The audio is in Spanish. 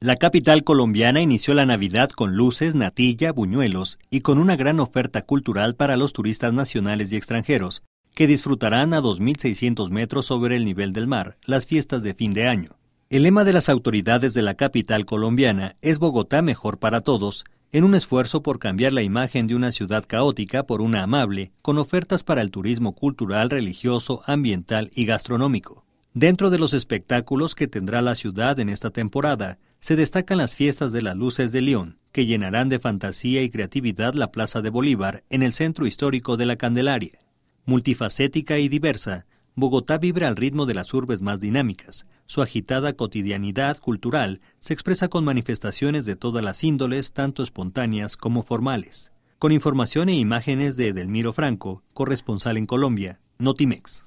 La capital colombiana inició la Navidad con luces, natilla, buñuelos y con una gran oferta cultural para los turistas nacionales y extranjeros, que disfrutarán a 2.600 metros sobre el nivel del mar las fiestas de fin de año. El lema de las autoridades de la capital colombiana es Bogotá mejor para todos, en un esfuerzo por cambiar la imagen de una ciudad caótica por una amable, con ofertas para el turismo cultural, religioso, ambiental y gastronómico. Dentro de los espectáculos que tendrá la ciudad en esta temporada, se destacan las fiestas de las luces de León, que llenarán de fantasía y creatividad la Plaza de Bolívar en el centro histórico de la Candelaria. Multifacética y diversa, Bogotá vibra al ritmo de las urbes más dinámicas. Su agitada cotidianidad cultural se expresa con manifestaciones de todas las índoles, tanto espontáneas como formales. Con información e imágenes de Edelmiro Franco, corresponsal en Colombia, Notimex.